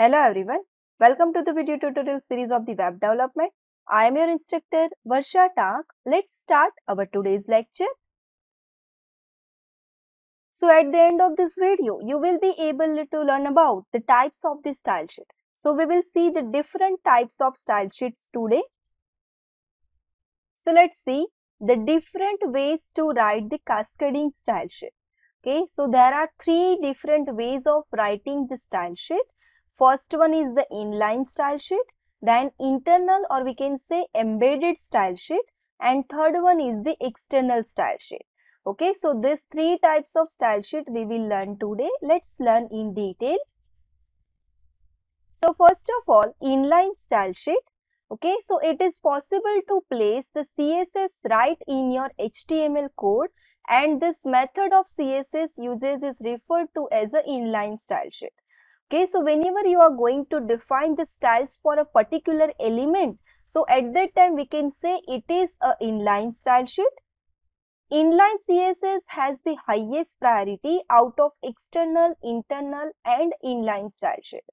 Hello everyone, welcome to the video tutorial series of the web development. I am your instructor Varsha Tak. Let's start our today's lecture. So at the end of this video, you will be able to learn about the types of the style sheet. So we will see the different types of style sheets today. So let's see the different ways to write the cascading style sheet. Okay, so there are three different ways of writing the style sheet First one is the inline style sheet, then internal or we can say embedded style sheet and third one is the external style sheet. Okay, so these three types of style sheet we will learn today. Let's learn in detail. So first of all, inline style sheet. Okay, so it is possible to place the CSS right in your HTML code and this method of CSS uses is referred to as an inline style sheet. Okay, so whenever you are going to define the styles for a particular element, so at that time we can say it is a inline style sheet. Inline CSS has the highest priority out of external, internal and inline style sheet.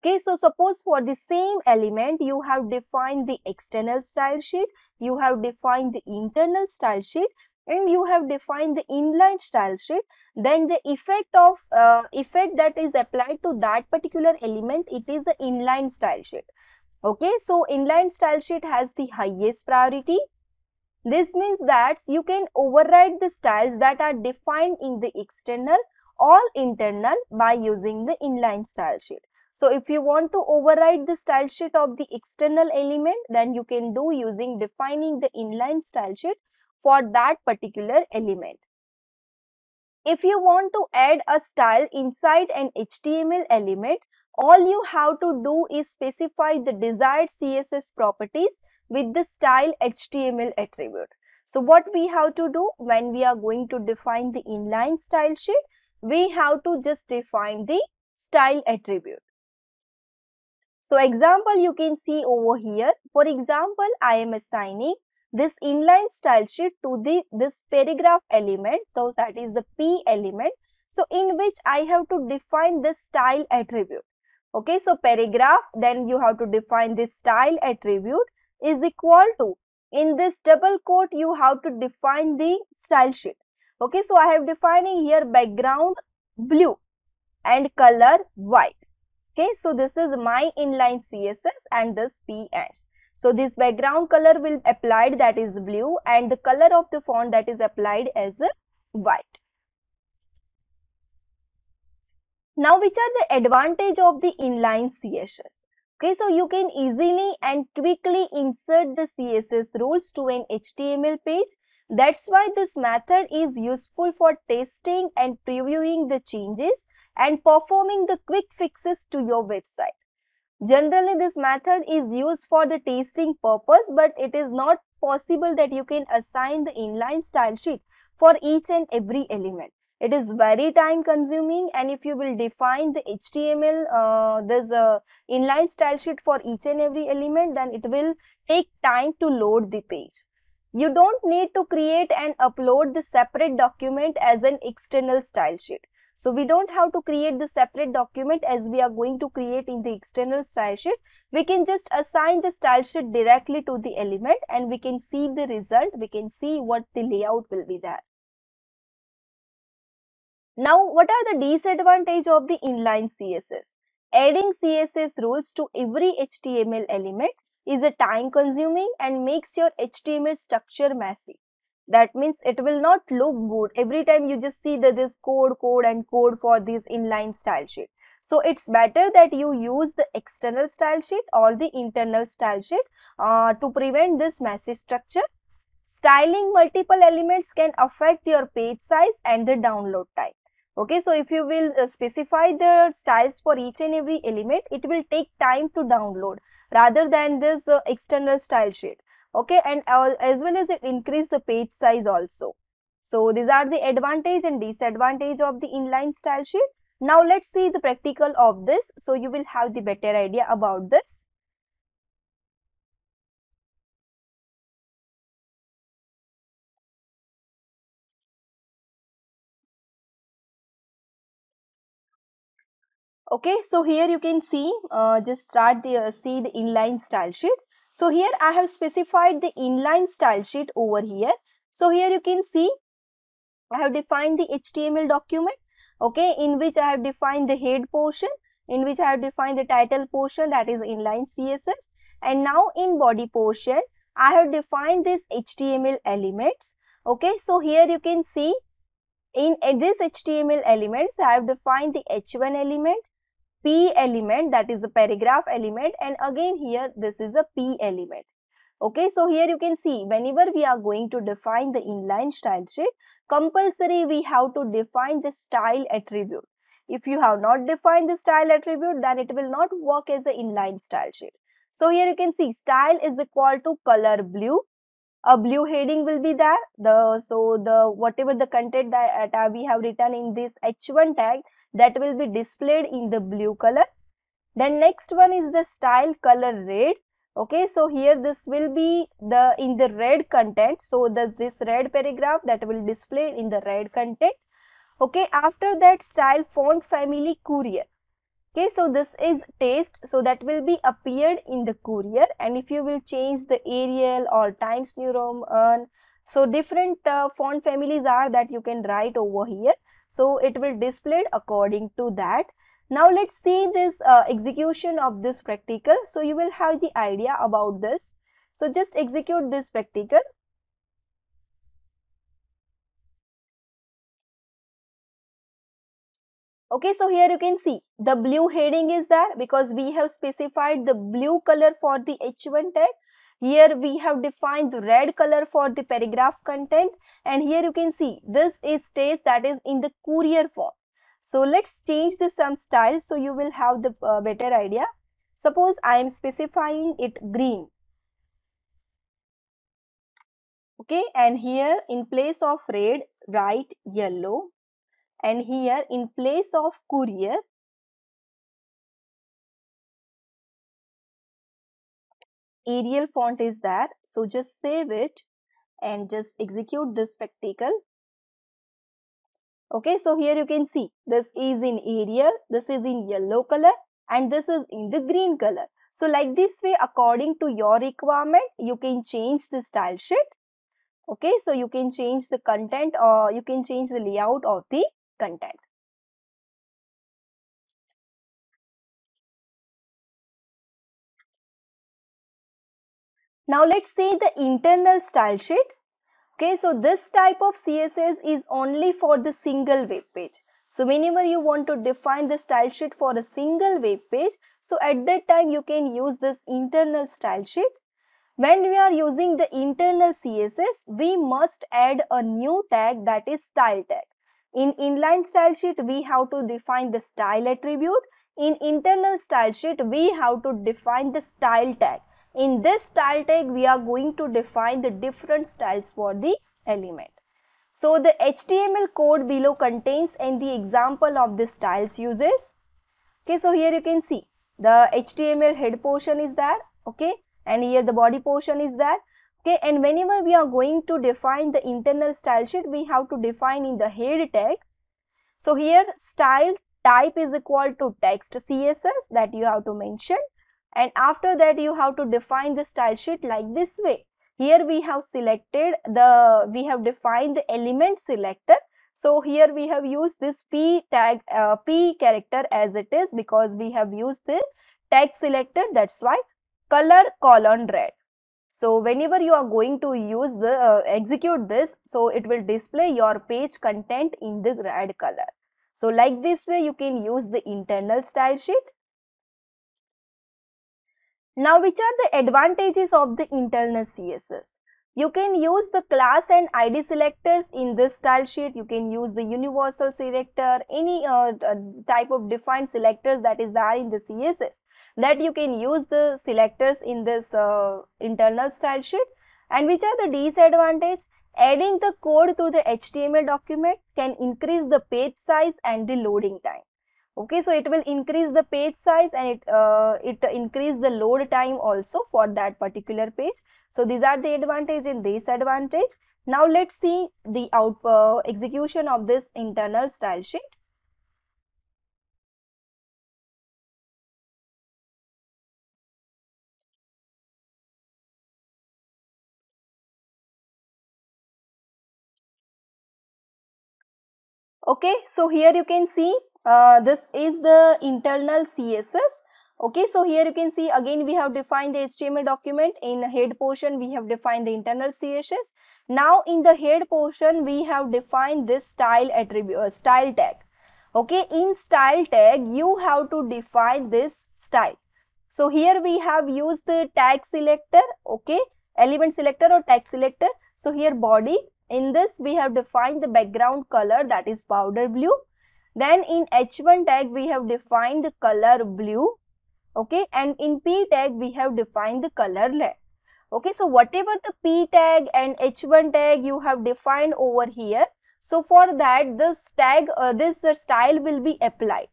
Okay, so suppose for the same element you have defined the external style sheet, you have defined the internal style sheet and you have defined the inline style sheet then the effect of uh, effect that is applied to that particular element it is the inline style sheet okay so inline style sheet has the highest priority this means that you can override the styles that are defined in the external or internal by using the inline style sheet so if you want to override the style sheet of the external element then you can do using defining the inline style sheet for that particular element. If you want to add a style inside an HTML element, all you have to do is specify the desired CSS properties with the style HTML attribute. So what we have to do when we are going to define the inline style sheet, we have to just define the style attribute. So example you can see over here. For example, I am assigning this inline style sheet to the this paragraph element so that is the p element so in which i have to define this style attribute okay so paragraph then you have to define this style attribute is equal to in this double quote you have to define the style sheet okay so i have defining here background blue and color white okay so this is my inline css and this p ends so this background color will applied that is blue and the color of the font that is applied as white. Now which are the advantage of the inline CSS? Okay, so you can easily and quickly insert the CSS rules to an HTML page. That's why this method is useful for testing and previewing the changes and performing the quick fixes to your website. Generally, this method is used for the testing purpose, but it is not possible that you can assign the inline style sheet for each and every element. It is very time consuming and if you will define the HTML, uh, this uh, inline style sheet for each and every element, then it will take time to load the page. You don't need to create and upload the separate document as an external style sheet. So we don't have to create the separate document as we are going to create in the external style sheet. We can just assign the style sheet directly to the element and we can see the result. We can see what the layout will be there. Now, what are the disadvantage of the inline CSS? Adding CSS rules to every HTML element is a time consuming and makes your HTML structure messy that means it will not look good every time you just see that this code code and code for this inline style sheet so it's better that you use the external style sheet or the internal style sheet uh, to prevent this messy structure styling multiple elements can affect your page size and the download time okay so if you will uh, specify the styles for each and every element it will take time to download rather than this uh, external style sheet okay and as well as it increase the page size also so these are the advantage and disadvantage of the inline style sheet now let's see the practical of this so you will have the better idea about this okay so here you can see uh, just start the uh, see the inline style sheet so here I have specified the inline style sheet over here. So here you can see I have defined the HTML document, okay, in which I have defined the head portion, in which I have defined the title portion that is inline CSS. And now in body portion, I have defined these HTML elements. Okay, so here you can see in, in this HTML elements, I have defined the H1 element, p element that is a paragraph element and again here this is a p element. Okay, so here you can see whenever we are going to define the inline style sheet, compulsory we have to define the style attribute. If you have not defined the style attribute, then it will not work as an inline style sheet. So here you can see style is equal to color blue. A blue heading will be there. The so the whatever the content that we have written in this h1 tag, that will be displayed in the blue color. Then next one is the style color red. Okay, so here this will be the in the red content. So this, this red paragraph that will display in the red content. Okay, after that style font family courier. Okay, so this is taste. So that will be appeared in the courier. And if you will change the Arial or Times New Roman, so different uh, font families are that you can write over here. So it will display according to that. Now let's see this uh, execution of this practical. So you will have the idea about this. So just execute this practical. Okay, so here you can see the blue heading is there because we have specified the blue color for the H1 tag here we have defined the red color for the paragraph content and here you can see this is stage that is in the courier form. So let's change the some style so you will have the uh, better idea. Suppose I am specifying it green. Okay and here in place of red write yellow and here in place of courier Arial font is there. So just save it and just execute this spectacle. Okay, so here you can see this is in Arial, this is in yellow color and this is in the green color. So like this way according to your requirement you can change the style sheet. Okay, so you can change the content or you can change the layout of the content. Now let's see the internal style sheet. Okay, so this type of CSS is only for the single web page. So whenever you want to define the style sheet for a single web page, so at that time you can use this internal style sheet. When we are using the internal CSS, we must add a new tag that is style tag. In inline style sheet, we have to define the style attribute. In internal style sheet, we have to define the style tag. In this style tag, we are going to define the different styles for the element. So the HTML code below contains and the example of the styles uses. Okay, so here you can see the HTML head portion is there. Okay, and here the body portion is there. Okay, and whenever we are going to define the internal style sheet, we have to define in the head tag. So here style type is equal to text CSS that you have to mention and after that you have to define the style sheet like this way here we have selected the we have defined the element selector so here we have used this p tag uh, p character as it is because we have used the tag selector that's why color colon red so whenever you are going to use the uh, execute this so it will display your page content in the red color so like this way you can use the internal style sheet now which are the advantages of the internal CSS? You can use the class and ID selectors in this style sheet. You can use the universal selector, any uh, uh type of defined selectors that is there in the CSS that you can use the selectors in this uh, internal style sheet. And which are the disadvantage? Adding the code to the HTML document can increase the page size and the loading time okay so it will increase the page size and it uh, it increase the load time also for that particular page so these are the advantage and disadvantage now let's see the out uh, execution of this internal style sheet okay so here you can see uh, this is the internal css okay so here you can see again we have defined the html document in head portion we have defined the internal css now in the head portion we have defined this style attribute uh, style tag okay in style tag you have to define this style so here we have used the tag selector okay element selector or tag selector so here body in this we have defined the background color that is powder blue then in H1 tag, we have defined the color blue. Okay. And in P tag, we have defined the color red. Okay. So whatever the P tag and H1 tag you have defined over here. So for that, this tag, uh, this uh, style will be applied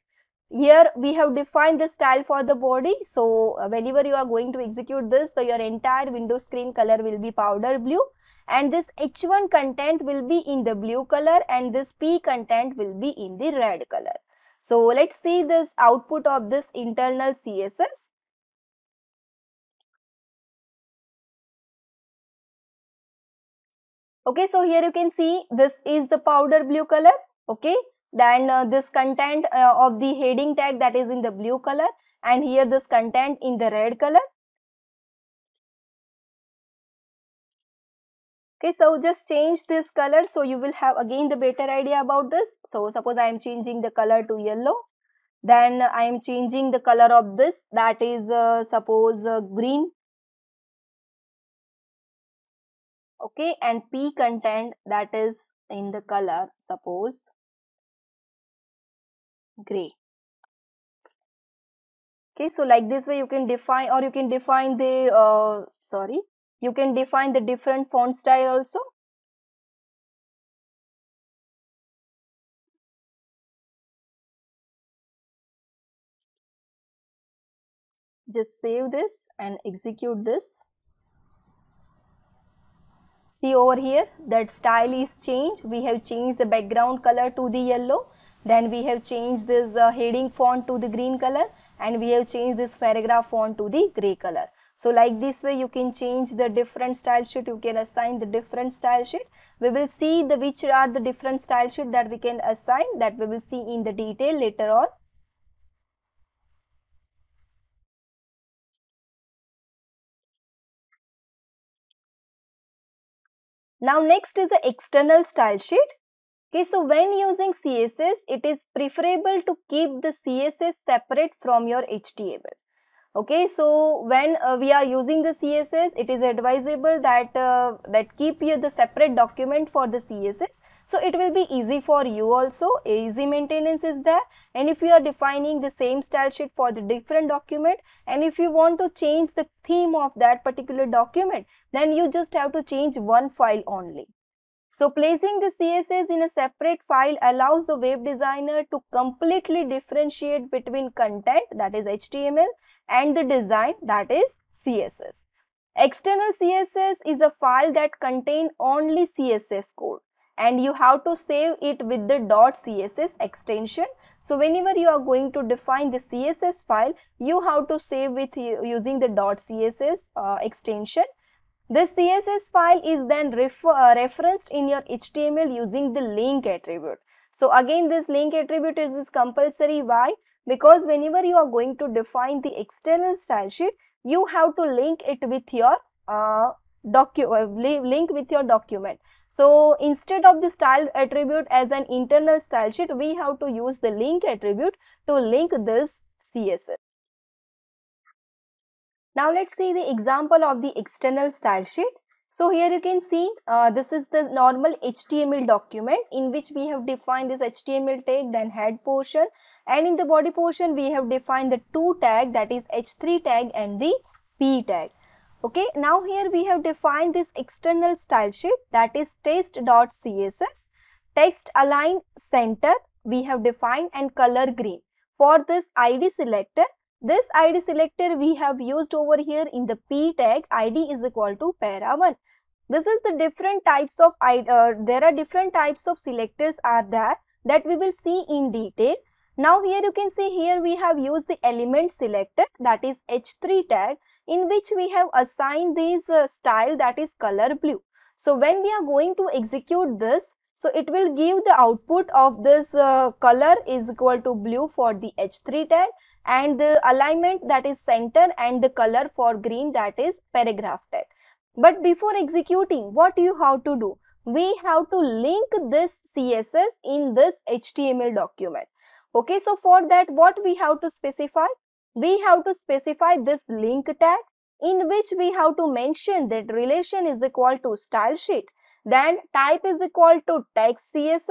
here we have defined the style for the body so uh, whenever you are going to execute this so your entire window screen color will be powder blue and this H1 content will be in the blue color and this P content will be in the red color. So let's see this output of this internal CSS. Okay, so here you can see this is the powder blue color. Okay, then uh, this content uh, of the heading tag that is in the blue color and here this content in the red color okay so just change this color so you will have again the better idea about this so suppose i am changing the color to yellow then i am changing the color of this that is uh, suppose uh, green okay and p content that is in the color suppose gray okay so like this way you can define or you can define the uh, sorry you can define the different font style also just save this and execute this see over here that style is changed we have changed the background color to the yellow then we have changed this uh, heading font to the green color and we have changed this paragraph font to the gray color so like this way you can change the different style sheet, you can assign the different style sheet. We will see the which are the different style sheet that we can assign that we will see in the detail later on. Now next is the external style sheet. Okay, so when using CSS, it is preferable to keep the CSS separate from your HTML okay so when uh, we are using the css it is advisable that uh, that keep you the separate document for the css so it will be easy for you also easy maintenance is there and if you are defining the same style sheet for the different document and if you want to change the theme of that particular document then you just have to change one file only so placing the CSS in a separate file allows the web designer to completely differentiate between content that is HTML and the design that is CSS. External CSS is a file that contain only CSS code and you have to save it with the .css extension. So whenever you are going to define the CSS file, you have to save with using the .css uh, extension this CSS file is then refer uh, referenced in your HTML using the link attribute. So again this link attribute is compulsory. Why? Because whenever you are going to define the external style sheet, you have to link it with your uh, document uh, link with your document so instead of the style attribute as an internal style sheet we have to use the link attribute to link this css now let's see the example of the external style sheet. So here you can see uh, this is the normal HTML document in which we have defined this HTML tag then head portion and in the body portion we have defined the two tag that is H3 tag and the P tag. Okay, now here we have defined this external style sheet that is test.css, text align center we have defined and color green. For this ID selector this id selector we have used over here in the p tag id is equal to para1. This is the different types of, uh, there are different types of selectors are there that we will see in detail. Now here you can see here we have used the element selector that is h3 tag in which we have assigned this uh, style that is color blue. So when we are going to execute this, so it will give the output of this uh, color is equal to blue for the h3 tag and the alignment that is center and the color for green that is paragraph tag. But before executing, what you have to do? We have to link this CSS in this HTML document. Okay, so for that, what we have to specify? We have to specify this link tag in which we have to mention that relation is equal to style sheet. Then type is equal to text CSS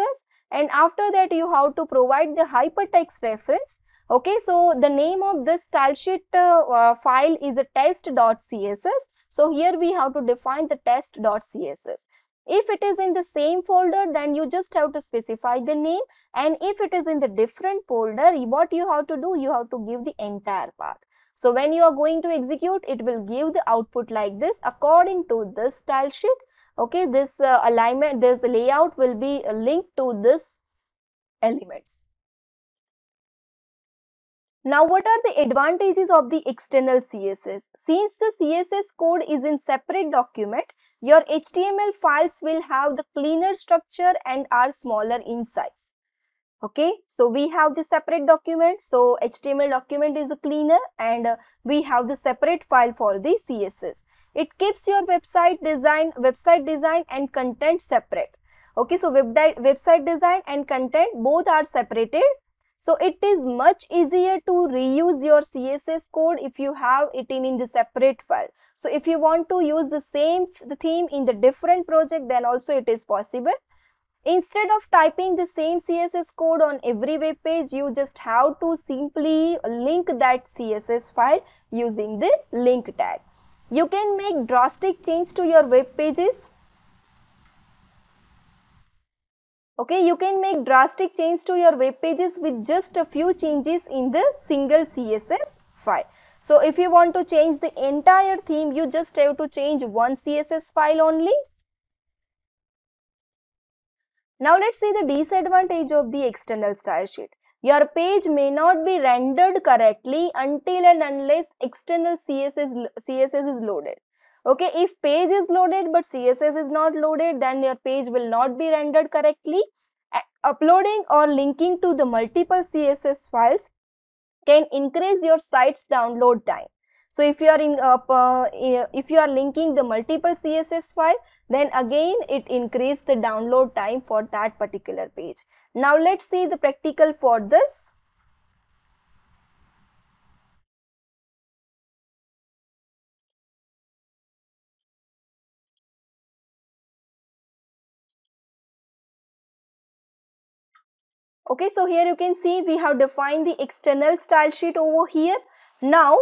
and after that you have to provide the hypertext reference okay so the name of this style sheet uh, uh, file is a test.css so here we have to define the test.css if it is in the same folder then you just have to specify the name and if it is in the different folder what you have to do you have to give the entire path so when you are going to execute it will give the output like this according to this style sheet okay this uh, alignment this layout will be linked to this elements now what are the advantages of the external CSS? Since the CSS code is in separate document, your HTML files will have the cleaner structure and are smaller in size. Okay, so we have the separate document. So HTML document is cleaner and uh, we have the separate file for the CSS. It keeps your website design, website design and content separate. Okay, so website design and content both are separated so it is much easier to reuse your CSS code if you have it in, in the separate file. So if you want to use the same the theme in the different project then also it is possible. Instead of typing the same CSS code on every web page, you just have to simply link that CSS file using the link tag. You can make drastic change to your web pages Okay, you can make drastic change to your web pages with just a few changes in the single CSS file. So if you want to change the entire theme, you just have to change one CSS file only. Now let's see the disadvantage of the external style sheet. Your page may not be rendered correctly until and unless external CSS, CSS is loaded okay if page is loaded but css is not loaded then your page will not be rendered correctly uploading or linking to the multiple css files can increase your site's download time so if you are in uh, uh, if you are linking the multiple css file then again it increase the download time for that particular page now let's see the practical for this Okay, so here you can see we have defined the external style sheet over here. Now,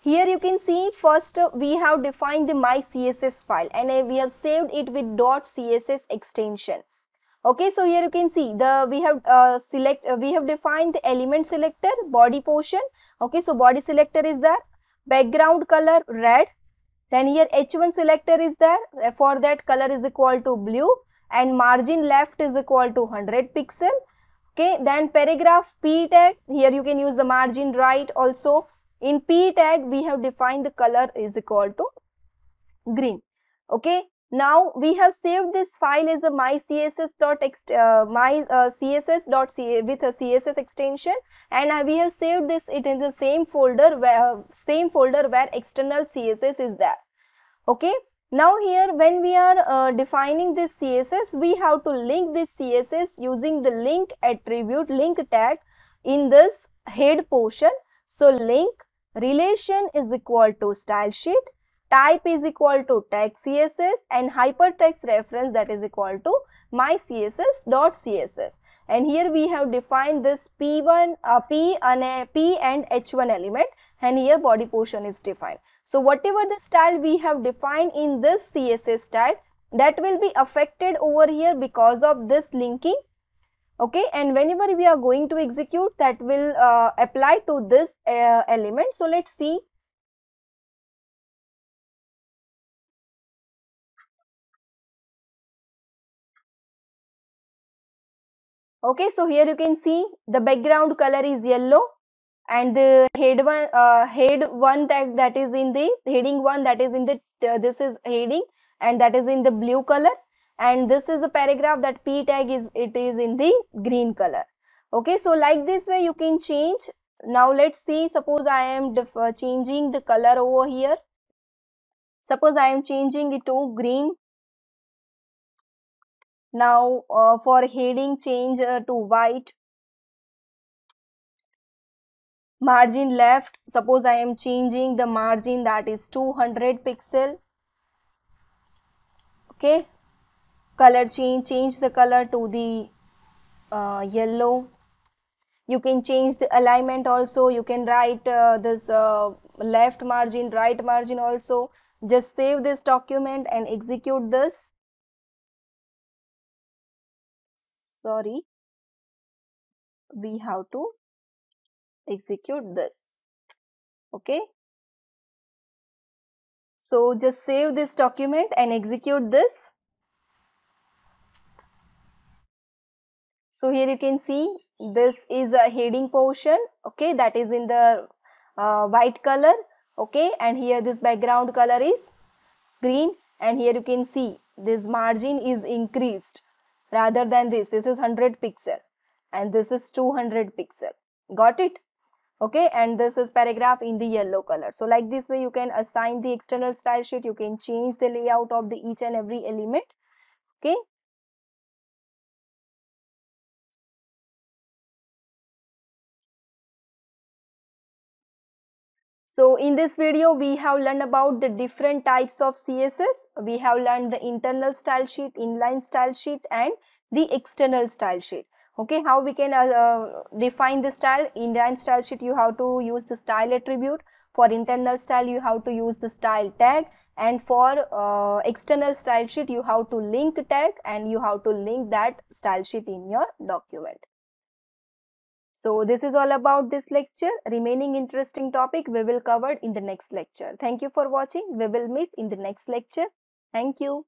here you can see first we have defined the my CSS file and uh, we have saved it with .css extension. Okay, so here you can see the we have uh, select uh, we have defined the element selector body portion. Okay, so body selector is there, background color red. Then here h1 selector is there uh, for that color is equal to blue and margin left is equal to 100 pixel Okay, then paragraph P tag, here you can use the margin right also. In P tag, we have defined the color is equal to green. Okay, now we have saved this file as a mycss.css uh, my, uh, css with a css extension and we have saved this it in the same folder where same folder where external css is there okay now here when we are uh, defining this CSS, we have to link this CSS using the link attribute, link tag in this head portion. So link relation is equal to style sheet, type is equal to tag CSS and hypertext reference that is equal to my And here we have defined this P1, uh, P, and, P and H1 element and here body portion is defined. So whatever the style we have defined in this CSS style that will be affected over here because of this linking. Okay, and whenever we are going to execute that will uh, apply to this uh, element. So let's see. Okay, so here you can see the background color is yellow and the head one uh, head one that that is in the heading one that is in the uh, this is heading and that is in the blue color and this is the paragraph that p tag is it is in the green color okay so like this way you can change now let's see suppose i am uh, changing the color over here suppose i am changing it to green now uh, for heading change uh, to white margin left suppose I am changing the margin that is 200 pixel okay color change change the color to the uh, yellow you can change the alignment also you can write uh, this uh, left margin right margin also just save this document and execute this sorry we have to execute this okay so just save this document and execute this so here you can see this is a heading portion okay that is in the uh, white color okay and here this background color is green and here you can see this margin is increased rather than this this is 100 pixel and this is 200 pixel got it okay and this is paragraph in the yellow color so like this way you can assign the external style sheet you can change the layout of the each and every element okay So in this video, we have learned about the different types of CSS. We have learned the internal style sheet, inline style sheet and the external style sheet okay how we can uh, uh define the style in line style sheet you have to use the style attribute for internal style you have to use the style tag and for uh, external style sheet you have to link tag and you have to link that style sheet in your document so this is all about this lecture remaining interesting topic we will cover in the next lecture thank you for watching we will meet in the next lecture thank you